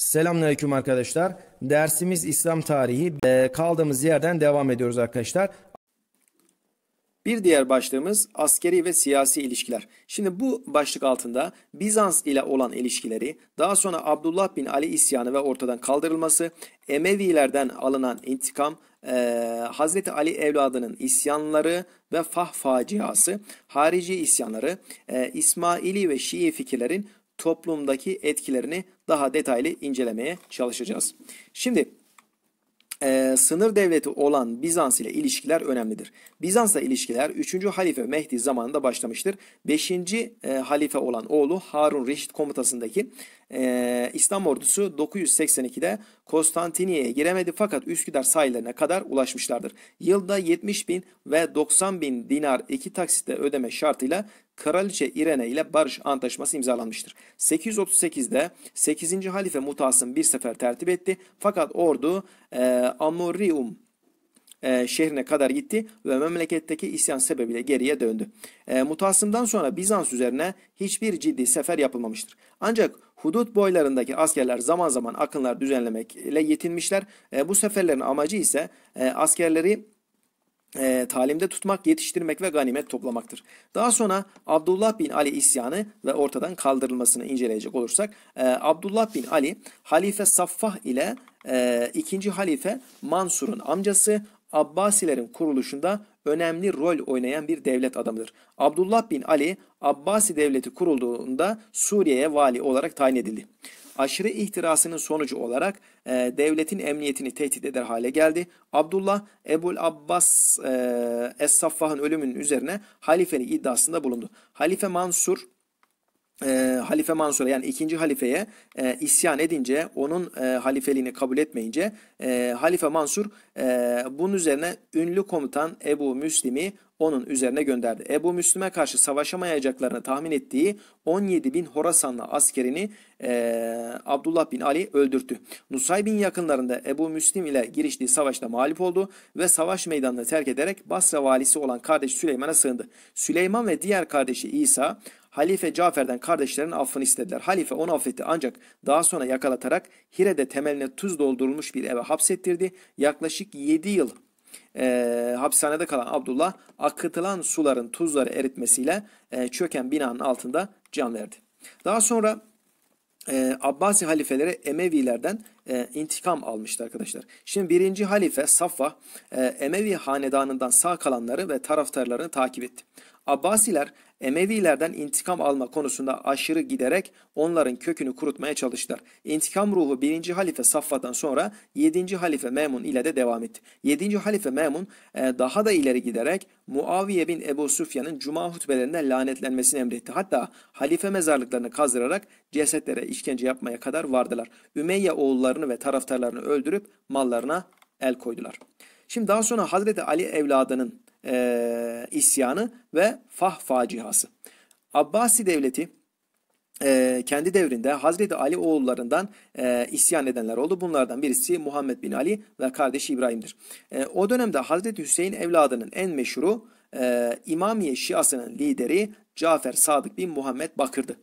Selamünaleyküm arkadaşlar. Dersimiz İslam tarihi. E, kaldığımız yerden devam ediyoruz arkadaşlar. Bir diğer başlığımız askeri ve siyasi ilişkiler. Şimdi bu başlık altında Bizans ile olan ilişkileri, daha sonra Abdullah bin Ali isyanı ve ortadan kaldırılması, Emevilerden alınan intikam, e, Hazreti Ali evladının isyanları ve Fah faciası, harici isyanları, e, İsmaili ve Şii fikirlerin toplumdaki etkilerini daha detaylı incelemeye çalışacağız. Şimdi e, sınır devleti olan Bizans ile ilişkiler önemlidir. Bizans'la ilişkiler 3. Halife Mehdi zamanında başlamıştır. 5. E, halife olan oğlu Harun Reşit komutasındaki e, İslam ordusu 982'de Konstantiniye'ye giremedi fakat Üsküdar sahillerine kadar ulaşmışlardır. Yılda 70 bin ve 90 bin dinar iki taksitle ödeme şartıyla Kraliçe İrene ile barış antlaşması imzalanmıştır. 838'de 8. Halife Mutasım bir sefer tertip etti. Fakat ordu e, Amorium e, şehrine kadar gitti ve memleketteki isyan sebebiyle geriye döndü. E, Mutasım'dan sonra Bizans üzerine hiçbir ciddi sefer yapılmamıştır. Ancak hudut boylarındaki askerler zaman zaman akınlar düzenlemekle yetinmişler. E, bu seferlerin amacı ise e, askerleri e, talimde tutmak, yetiştirmek ve ganimet toplamaktır. Daha sonra Abdullah bin Ali isyanı ve ortadan kaldırılmasını inceleyecek olursak, e, Abdullah bin Ali Halife Saffah ile e, ikinci Halife Mansur'un amcası Abbasilerin kuruluşunda önemli rol oynayan bir devlet adamıdır. Abdullah bin Ali Abbasi devleti kurulduğunda Suriye'ye vali olarak tayin edildi aşırı ihtirasının sonucu olarak e, devletin emniyetini tehdit eder hale geldi. Abdullah Ebul Abbas e, Es-Saffah'ın ölümünün üzerine halifelik iddiasında bulundu. Halife Mansur e, Halife Mansur'a yani ikinci halifeye e, isyan edince onun e, halifeliğini kabul etmeyince e, Halife Mansur e, bunun üzerine ünlü komutan Ebu Müslim'i onun üzerine gönderdi. Ebu Müslüm'e karşı savaşamayacaklarını tahmin ettiği 17 bin Horasanlı askerini e, Abdullah bin Ali öldürttü. Nusaybin yakınlarında Ebu Müslim ile giriştiği savaşta mağlup oldu ve savaş meydanını terk ederek Basra valisi olan kardeş Süleyman'a sığındı. Süleyman ve diğer kardeşi İsa Halife Cafer'den kardeşlerin affını istediler. Halife onu affetti ancak daha sonra yakalatarak Hire'de temeline tuz doldurulmuş bir eve hapsettirdi. Yaklaşık 7 yıl e, hapishanede kalan Abdullah akıtılan suların tuzları eritmesiyle e, çöken binanın altında can verdi. Daha sonra e, Abbasi halifeleri Emevilerden e, intikam almıştı arkadaşlar. Şimdi birinci halife Safva e, Emevi hanedanından sağ kalanları ve taraftarlarını takip etti. Abbasiler Emevilerden intikam alma konusunda aşırı giderek onların kökünü kurutmaya çalıştılar. İntikam ruhu 1. Halife Saffa'dan sonra 7. Halife Memun ile de devam etti. 7. Halife Memun e, daha da ileri giderek Muaviye bin Ebu Sufyan'ın cuma hutbelerinde lanetlenmesini emretti. Hatta halife mezarlıklarını kazdırarak cesetlere işkence yapmaya kadar vardılar. Ümeyye oğullarını ve taraftarlarını öldürüp mallarına el koydular. Şimdi daha sonra Hazreti Ali evladının e, isyanı ve Fah faciası. Abbasi devleti e, kendi devrinde Hazreti Ali oğullarından e, isyan edenler oldu. Bunlardan birisi Muhammed bin Ali ve kardeşi İbrahim'dir. E, o dönemde Hazreti Hüseyin evladının en meşhuru e, İmamiye Şiasının lideri Cafer Sadık bin Muhammed Bakır'dı.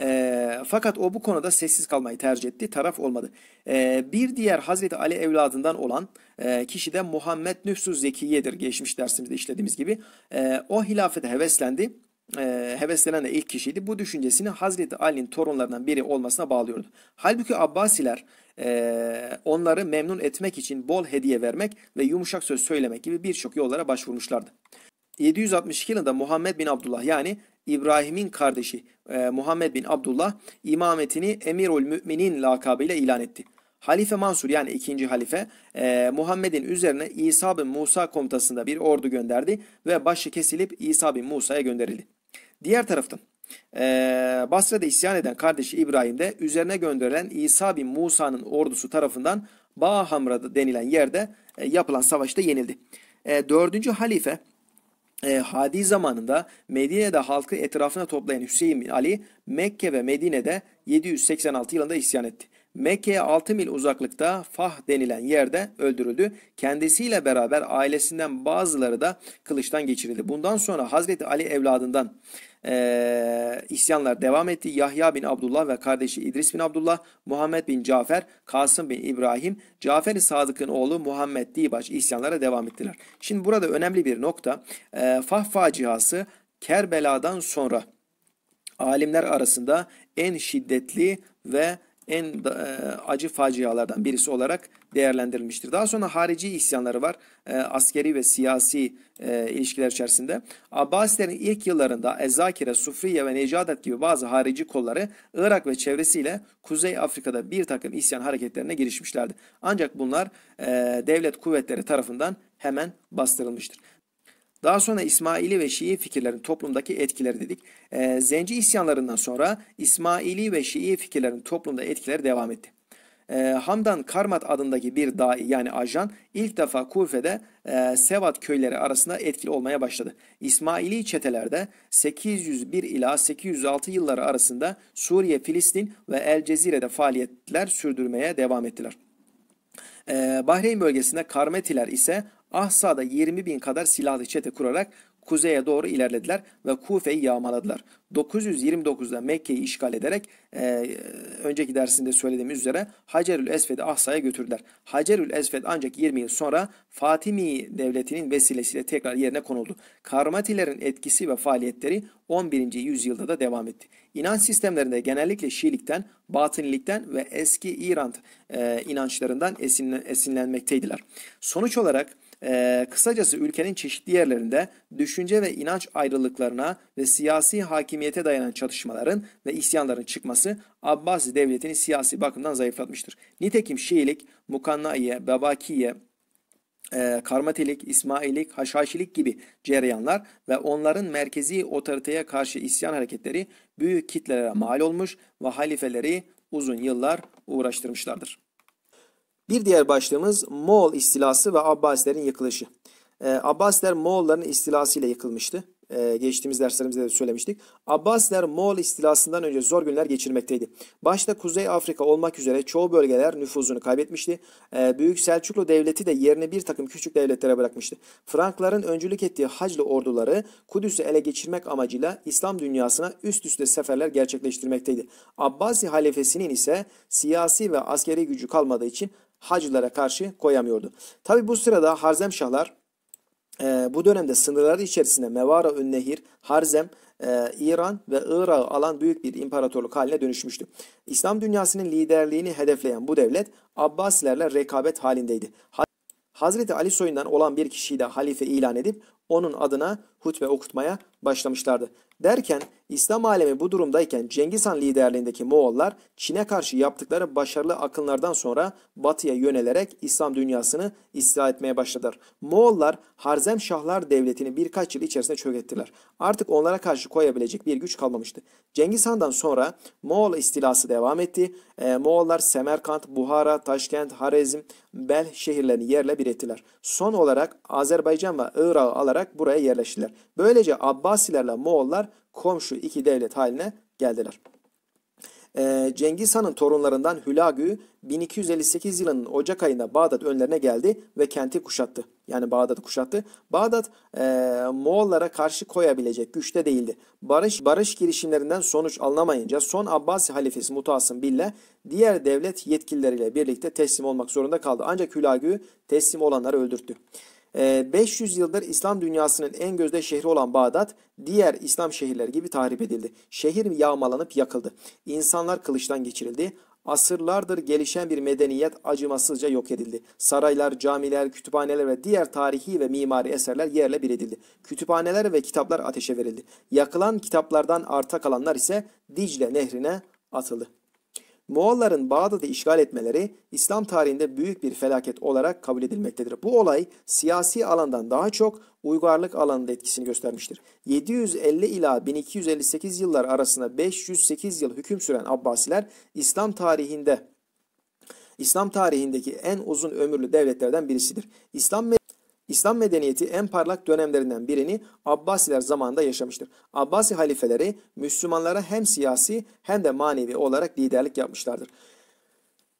E, fakat o bu konuda sessiz kalmayı tercih etti. Taraf olmadı. E, bir diğer Hazreti Ali evladından olan e, kişi de Muhammed Nüfsü Zekiye'dir. Geçmiş dersimizde işlediğimiz gibi. E, o hilafete heveslendi e, heveslenen de ilk kişiydi. Bu düşüncesini Hazreti Ali'nin torunlarından biri olmasına bağlıyordu. Halbuki Abbasiler e, onları memnun etmek için bol hediye vermek ve yumuşak söz söylemek gibi birçok yollara başvurmuşlardı. 762 yılında Muhammed bin Abdullah yani İbrahim'in kardeşi e, Muhammed bin Abdullah imametini Emirül Müminin lakabıyla ilan etti. Halife Mansur yani ikinci halife e, Muhammed'in üzerine İsa bin Musa komutasında bir ordu gönderdi ve başı kesilip İsa bin Musa'ya gönderildi. Diğer taraftan e, Basra'da isyan eden kardeşi İbrahim de üzerine gönderilen İsa bin Musa'nın ordusu tarafından Bahamra denilen yerde e, yapılan savaşta yenildi. E, dördüncü halife e, Hadi zamanında Medine'de halkı etrafına toplayan Hüseyin bin Ali Mekke ve Medine'de 786 yılında isyan etti. Mekke'ye 6 mil uzaklıkta Fah denilen yerde öldürüldü. Kendisiyle beraber ailesinden bazıları da kılıçtan geçirildi. Bundan sonra Hazreti Ali evladından e, isyanlar devam etti. Yahya bin Abdullah ve kardeşi İdris bin Abdullah, Muhammed bin Cafer, Kasım bin İbrahim, Cafer-i Sadık'ın oğlu Muhammed Dibaş isyanlara devam ettiler. Şimdi burada önemli bir nokta. E, Fah faciası Kerbela'dan sonra alimler arasında en şiddetli ve en e, acı facialardan birisi olarak değerlendirilmiştir. Daha sonra harici isyanları var. E, askeri ve siyasi e, ilişkiler içerisinde. Abbasilerin ilk yıllarında Ezakire, Sufriye ve Necadet gibi bazı harici kolları Irak ve çevresiyle Kuzey Afrika'da bir takım isyan hareketlerine girişmişlerdi. Ancak bunlar devlet kuvvetleri tarafından hemen bastırılmıştır. Daha sonra İsmaili ve Şii fikirlerin toplumdaki etkileri dedik. E, Zenci isyanlarından sonra İsmaili ve Şii fikirlerin toplumda etkileri devam etti. E, Hamdan Karmat adındaki bir dahi yani ajan ilk defa Kufe'de e, Sevat köyleri arasında etkili olmaya başladı. İsmaili çetelerde 801 ila 806 yılları arasında Suriye, Filistin ve El Cezire'de faaliyetler sürdürmeye devam ettiler. Ee, Bahreyn bölgesinde Karmetiler ise Ahsa'da 20 bin kadar silahlı çete kurarak kuzeye doğru ilerlediler ve Kufe'yi yağmaladılar. 929'da Mekke'yi işgal ederek e, önceki dersinde söylediğim üzere Hacerül Esved'i Ahsa'ya götürdüler. Hacerül Esved ancak 20 yıl sonra Fatimi Devleti'nin vesilesiyle tekrar yerine konuldu. Karmatilerin etkisi ve faaliyetleri 11. yüzyılda da devam etti. İnanç sistemlerinde genellikle Şiilikten, Batınilikten ve eski İran e, inançlarından esinlenmekteydiler. Sonuç olarak e, kısacası ülkenin çeşitli yerlerinde düşünce ve inanç ayrılıklarına ve siyasi hakimiyete dayanan çatışmaların ve isyanların çıkması Abbasi devletini siyasi bakımdan zayıflatmıştır. Nitekim Şiilik, Mukannaiye, Babakiye, e, Karmatilik, İsmailik, Haşhaşilik gibi cereyanlar ve onların merkezi otoriteye karşı isyan hareketleri büyük kitlelere mal olmuş ve halifeleri uzun yıllar uğraştırmışlardır. Bir diğer başlığımız Moğol istilası ve Abbasilerin yıkılışı. E, Abbasiler Moğolların istilasıyla yıkılmıştı. E, geçtiğimiz derslerimizde de söylemiştik. Abbasiler Moğol istilasından önce zor günler geçirmekteydi. Başta Kuzey Afrika olmak üzere çoğu bölgeler nüfuzunu kaybetmişti. E, Büyük Selçuklu Devleti de yerine bir takım küçük devletlere bırakmıştı. Frankların öncülük ettiği Haclı orduları Kudüs'ü ele geçirmek amacıyla İslam dünyasına üst üste seferler gerçekleştirmekteydi. Abbasi halifesinin ise siyasi ve askeri gücü kalmadığı için Hacılara karşı koyamıyordu. Tabi bu sırada Harzemşahlar e, bu dönemde sınırları içerisinde Mevara Ünnehir, Harzem, e, İran ve Irak'ı alan büyük bir imparatorluk haline dönüşmüştü. İslam dünyasının liderliğini hedefleyen bu devlet Abbasilerle rekabet halindeydi. Hazreti Ali soyundan olan bir kişiyi de halife ilan edip onun adına hutbe okutmaya başlamışlardı. Derken İslam alemi bu durumdayken Cengiz Han liderliğindeki Moğollar Çin'e karşı yaptıkları başarılı akınlardan sonra batıya yönelerek İslam dünyasını istila etmeye başladılar. Moğollar Harzem Şahlar Devleti'ni birkaç yıl içerisinde çökettiler. Artık onlara karşı koyabilecek bir güç kalmamıştı. Cengiz Han'dan sonra Moğol istilası devam etti. Ee, Moğollar Semerkant, Buhara, Taşkent, Harezm, Bel şehirlerini yerle bir ettiler. Son olarak Azerbaycan ve Irak'ı alarak buraya yerleştiler. Böylece Abbasilerle Moğollar komşu iki devlet haline geldiler. Ee, Cengiz Han'ın torunlarından Hülagü 1258 yılının Ocak ayında Bağdat önlerine geldi ve kenti kuşattı. Yani Bağdat'ı kuşattı. Bağdat e, Moğollara karşı koyabilecek güçte değildi. Barış barış girişimlerinden sonuç alınamayınca son Abbasi halifesi Mutasım Bille diğer devlet yetkilileriyle birlikte teslim olmak zorunda kaldı. Ancak Hülagü teslim olanları öldürttü. 500 ee, yıldır İslam dünyasının en gözde şehri olan Bağdat diğer İslam şehirleri gibi tahrip edildi. Şehir yağmalanıp yakıldı. İnsanlar kılıçtan geçirildi. Asırlardır gelişen bir medeniyet acımasızca yok edildi. Saraylar, camiler, kütüphaneler ve diğer tarihi ve mimari eserler yerle bir edildi. Kütüphaneler ve kitaplar ateşe verildi. Yakılan kitaplardan arta kalanlar ise Dicle nehrine atıldı. Moğolların Bağdat'ı işgal etmeleri İslam tarihinde büyük bir felaket olarak kabul edilmektedir. Bu olay siyasi alandan daha çok uygarlık alanında etkisini göstermiştir. 750 ila 1258 yıllar arasında 508 yıl hüküm süren Abbasiler İslam tarihinde İslam tarihindeki en uzun ömürlü devletlerden birisidir. İslam İslam medeniyeti en parlak dönemlerinden birini Abbasiler zamanında yaşamıştır. Abbasi halifeleri Müslümanlara hem siyasi hem de manevi olarak liderlik yapmışlardır.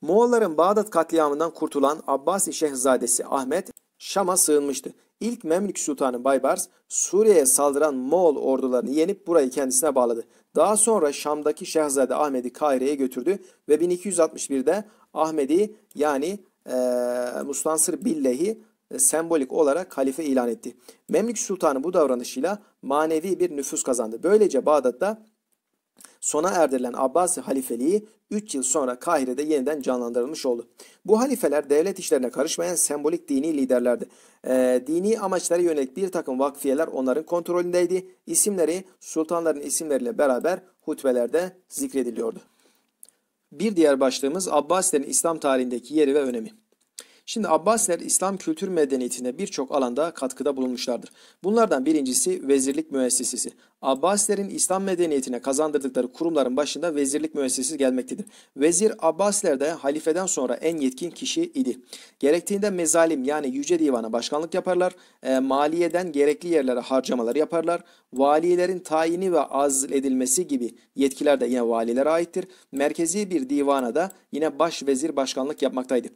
Moğolların Bağdat katliamından kurtulan Abbasi Şehzadesi Ahmet Şam'a sığınmıştı. İlk Memlük Sultanı Baybars Suriye'ye saldıran Moğol ordularını yenip burayı kendisine bağladı. Daha sonra Şam'daki Şehzade Ahmet'i Kahire'ye götürdü ve 1261'de Ahmedi yani e, Mustansır Billehi e, sembolik olarak halife ilan etti. Memlük Sultanı bu davranışıyla manevi bir nüfus kazandı. Böylece Bağdat'ta sona erdirilen Abbasi halifeliği 3 yıl sonra Kahire'de yeniden canlandırılmış oldu. Bu halifeler devlet işlerine karışmayan sembolik dini liderlerdi. Ee, dini amaçlara yönelik bir takım vakfiyeler onların kontrolündeydi. İsimleri sultanların isimleriyle beraber hutbelerde zikrediliyordu. Bir diğer başlığımız Abbasilerin İslam tarihindeki yeri ve önemi. Şimdi Abbasiler İslam kültür medeniyetine birçok alanda katkıda bulunmuşlardır. Bunlardan birincisi vezirlik müessesesi. Abbasilerin İslam medeniyetine kazandırdıkları kurumların başında vezirlik müessesesi gelmektedir. Vezir Abbasilerde halifeden sonra en yetkin kişi idi. Gerektiğinde mezalim yani yüce divana başkanlık yaparlar, e, maliyeden gerekli yerlere harcamaları yaparlar, valilerin tayini ve azil edilmesi gibi yetkiler de yine valilere aittir. Merkezi bir divana da yine baş vezir başkanlık yapmaktaydı.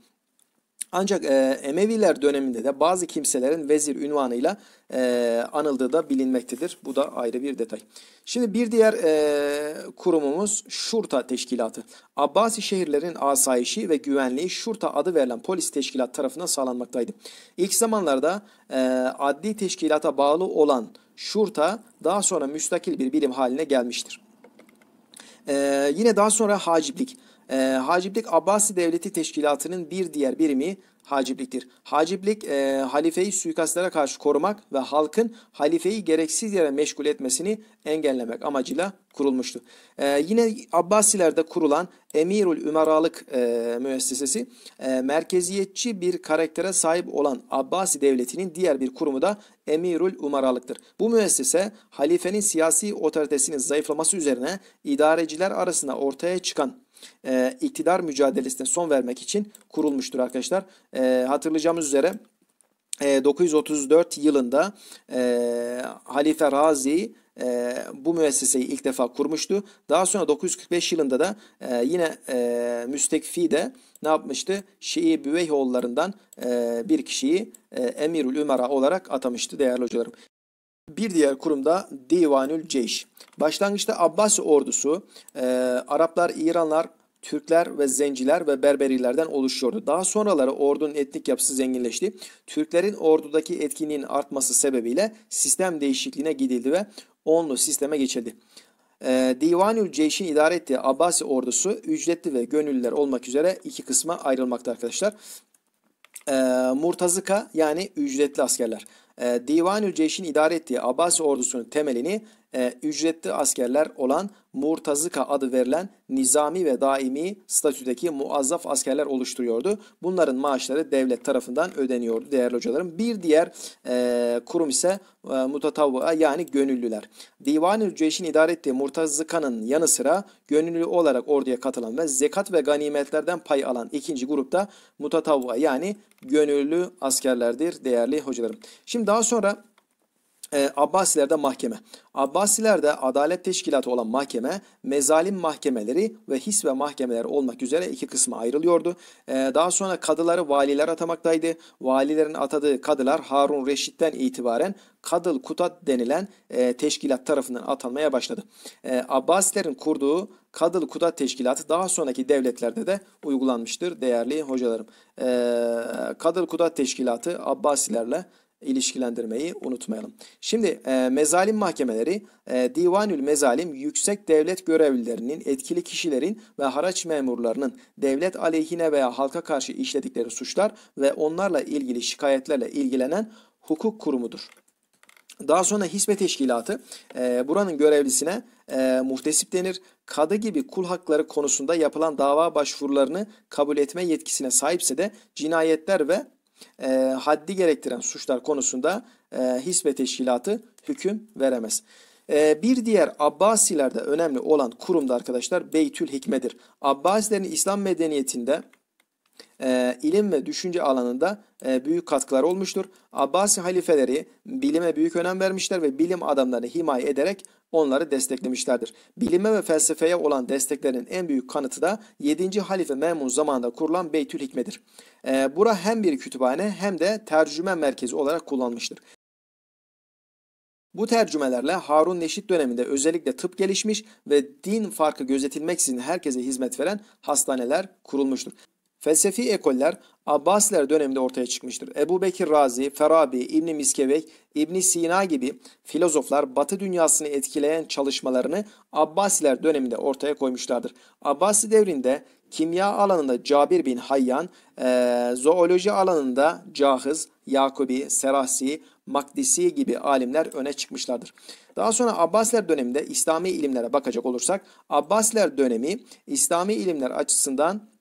Ancak e, Emeviler döneminde de bazı kimselerin vezir ünvanıyla e, anıldığı da bilinmektedir. Bu da ayrı bir detay. Şimdi bir diğer e, kurumumuz Şurta Teşkilatı. Abbasi şehirlerin asayişi ve güvenliği Şurta adı verilen polis teşkilat tarafından sağlanmaktaydı. İlk zamanlarda e, adli teşkilata bağlı olan Şurta daha sonra müstakil bir bilim haline gelmiştir. E, yine daha sonra Haciblik. E, Haciplik Abbasi Devleti Teşkilatı'nın bir diğer birimi hacipliktir. Haciblik, e, halifeyi suikastlara karşı korumak ve halkın halifeyi gereksiz yere meşgul etmesini engellemek amacıyla kurulmuştu. E, ee, yine Abbasilerde kurulan Emirül Ümeralık e, müessesesi e, merkeziyetçi bir karaktere sahip olan Abbasi devletinin diğer bir kurumu da Emirül Umaralıktır. Bu müessese halifenin siyasi otoritesinin zayıflaması üzerine idareciler arasında ortaya çıkan e, iktidar mücadelesine son vermek için kurulmuştur arkadaşlar. E, hatırlayacağımız üzere e, 934 yılında e, Halife Razi e, bu müesseseyi ilk defa kurmuştu. Daha sonra 945 yılında da e, yine e, Müstekfi de ne yapmıştı? Şii Büveyhoğullarından e, bir kişiyi e, Emirül Ümara olarak atamıştı değerli hocalarım. Bir diğer kurum da Divanül Ceyş. Başlangıçta Abbasi ordusu e, Araplar, İranlar, Türkler ve Zenciler ve Berberilerden oluşuyordu. Daha sonraları ordunun etnik yapısı zenginleşti. Türklerin ordudaki etkinliğin artması sebebiyle sistem değişikliğine gidildi ve onlu sisteme geçildi. Ee, Divanül Ceyş'in idare ettiği Abbasi ordusu ücretli ve gönüllüler olmak üzere iki kısma ayrılmakta arkadaşlar. Ee, Murtazıka yani ücretli askerler. Ee, Divanül Ceş'in idare ettiği Abbasi ordusunun temelini e, ücretli askerler olan Murtazıka adı verilen nizami ve daimi statüdeki muazzaf askerler oluşturuyordu. Bunların maaşları devlet tarafından ödeniyordu değerli hocalarım. Bir diğer e, kurum ise e, mutatavvıa yani gönüllüler. Divan-ı Ceyş'in idare ettiği Murtazıka'nın yanı sıra gönüllü olarak orduya katılan ve zekat ve ganimetlerden pay alan ikinci grupta mutatavvıa yani gönüllü askerlerdir değerli hocalarım. Şimdi daha sonra ee, Abbasilerde mahkeme. Abbasilerde adalet teşkilatı olan mahkeme, mezalim mahkemeleri ve hisve mahkemeler olmak üzere iki kısma ayrılıyordu. Ee, daha sonra kadıları valiler atamaktaydı. Valilerin atadığı kadılar Harun Reşit'ten itibaren Kadıl Kutat denilen e, teşkilat tarafından atanmaya başladı. Ee, Abbasilerin kurduğu Kadıl Kutat Teşkilatı daha sonraki devletlerde de uygulanmıştır değerli hocalarım. E, Kadıl Kutat Teşkilatı Abbasilerle ilişkilendirmeyi unutmayalım. Şimdi e, mezalim mahkemeleri e, divanül mezalim yüksek devlet görevlilerinin, etkili kişilerin ve haraç memurlarının devlet aleyhine veya halka karşı işledikleri suçlar ve onlarla ilgili şikayetlerle ilgilenen hukuk kurumudur. Daha sonra hisbe teşkilatı e, buranın görevlisine e, muhtesip denir. Kadı gibi kul hakları konusunda yapılan dava başvurularını kabul etme yetkisine sahipse de cinayetler ve e, haddi gerektiren suçlar konusunda e, hisbe teşkilatı hüküm veremez. E, bir diğer Abbasilerde önemli olan kurumda arkadaşlar Beytül Hikmedir. Abbasilerin İslam medeniyetinde e, ilim ve düşünce alanında e, büyük katkılar olmuştur. Abbasi halifeleri bilime büyük önem vermişler ve bilim adamlarını himaye ederek onları desteklemişlerdir. Bilime ve felsefeye olan desteklerin en büyük kanıtı da 7. Halife Memun zamanında kurulan Beytül Hikme'dir. E, bura hem bir kütüphane hem de tercüme merkezi olarak kullanmıştır. Bu tercümelerle Harun Neşit döneminde özellikle tıp gelişmiş ve din farkı gözetilmeksizin herkese hizmet veren hastaneler kurulmuştur. Felsefi ekoller Abbasiler döneminde ortaya çıkmıştır. Ebu Bekir Razi, Ferabi, İbn Miskevek, İbn Sina gibi filozoflar Batı dünyasını etkileyen çalışmalarını Abbasiler döneminde ortaya koymuşlardır. Abbasi devrinde kimya alanında Cabir bin Hayyan, e, zooloji alanında Cahiz, Yakubi, Serasi, Makdisi gibi alimler öne çıkmışlardır. Daha sonra Abbasiler döneminde İslami ilimlere bakacak olursak, Abbasiler dönemi İslami ilimler açısından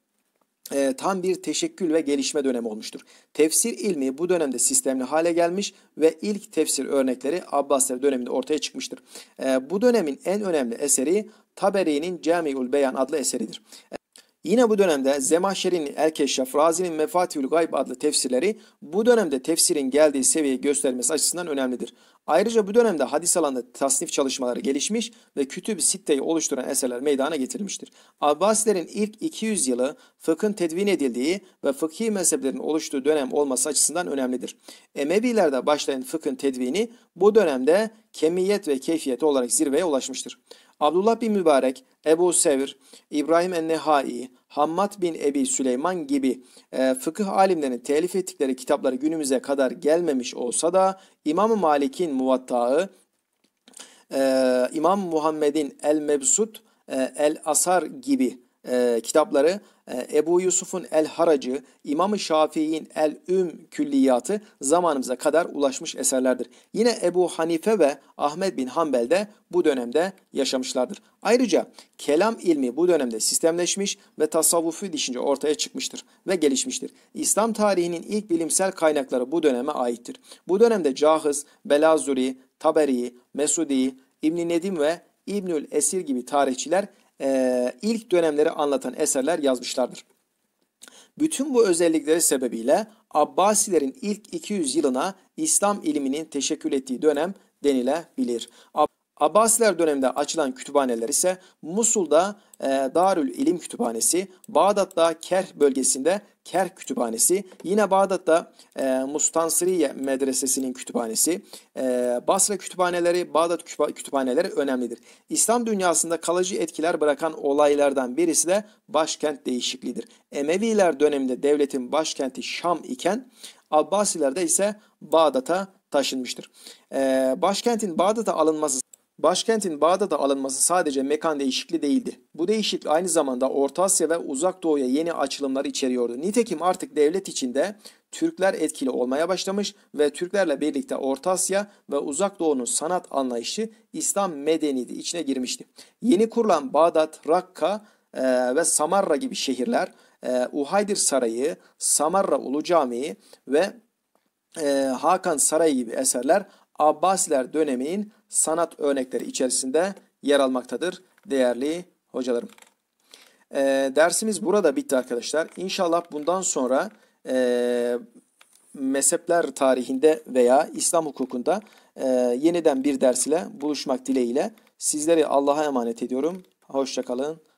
e, tam bir teşekkül ve gelişme dönemi olmuştur. Tefsir ilmi bu dönemde sistemli hale gelmiş ve ilk tefsir örnekleri Abbasiler döneminde ortaya çıkmıştır. E, bu dönemin en önemli eseri Taberi'nin Cami'ül Beyan adlı eseridir. E, Yine bu dönemde Zemahşeri'nin El-Keşşaf, Razi'nin Mefatihül Gayb adlı tefsirleri bu dönemde tefsirin geldiği seviyeyi göstermesi açısından önemlidir. Ayrıca bu dönemde hadis alanında tasnif çalışmaları gelişmiş ve kütüb-i sitteyi oluşturan eserler meydana getirilmiştir. Abbasilerin ilk 200 yılı fıkhın tedvin edildiği ve fıkhi mezheplerin oluştuğu dönem olması açısından önemlidir. Emevilerde başlayan fıkhın tedvini bu dönemde kemiyet ve keyfiyet olarak zirveye ulaşmıştır. Abdullah bin Mübarek, Ebu Sevr, İbrahim en-Nehai, Hammad bin Ebi Süleyman gibi e, fıkıh alimlerinin telif ettikleri kitapları günümüze kadar gelmemiş olsa da İmam Malik'in muvattağı, e, İmam Muhammed'in El-Mebsut, e, El-Asar gibi e, kitapları e, Ebu Yusuf'un El Haracı, İmam-ı Şafii'nin El Üm Külliyatı zamanımıza kadar ulaşmış eserlerdir. Yine Ebu Hanife ve Ahmet bin Hanbel de bu dönemde yaşamışlardır. Ayrıca kelam ilmi bu dönemde sistemleşmiş ve tasavvufu düşünce ortaya çıkmıştır ve gelişmiştir. İslam tarihinin ilk bilimsel kaynakları bu döneme aittir. Bu dönemde Cahız, Belazuri, Taberi, Mesudi, İbn Nedim ve İbnül Esir gibi tarihçiler e, ilk dönemleri anlatan eserler yazmışlardır. Bütün bu özellikleri sebebiyle Abbasilerin ilk 200 yılına İslam iliminin teşekkül ettiği dönem denilebilir. Abbasiler döneminde açılan kütüphaneler ise Musul'da e, Darül İlim Kütüphanesi, Bağdat'ta Kerh bölgesinde Kerh Kütüphanesi, yine Bağdat'ta e, Mustansiriye Medresesi'nin kütüphanesi, e, Basra kütüphaneleri, Bağdat kütüphaneleri önemlidir. İslam dünyasında kalıcı etkiler bırakan olaylardan birisi de başkent değişikliğidir. Emeviler döneminde devletin başkenti Şam iken Abbasilerde ise Bağdat'a taşınmıştır. başkentin Bağdat'a alınması Başkentin Bağdat'a alınması sadece mekan değişikliği değildi. Bu değişiklik aynı zamanda Orta Asya ve Uzak Doğu'ya yeni açılımlar içeriyordu. Nitekim artık devlet içinde Türkler etkili olmaya başlamış ve Türklerle birlikte Orta Asya ve Uzak Doğu'nun sanat anlayışı İslam medeniyeti içine girmişti. Yeni kurulan Bağdat, Rakka e, ve Samarra gibi şehirler, e, Uhaydir Sarayı, Samarra Ulu Camii ve e, Hakan Sarayı gibi eserler Abbasiler döneminin sanat örnekleri içerisinde yer almaktadır değerli hocalarım. E, dersimiz burada bitti arkadaşlar. İnşallah bundan sonra e, mezhepler tarihinde veya İslam hukukunda e, yeniden bir ders ile buluşmak dileğiyle sizleri Allah'a emanet ediyorum. Hoşçakalın.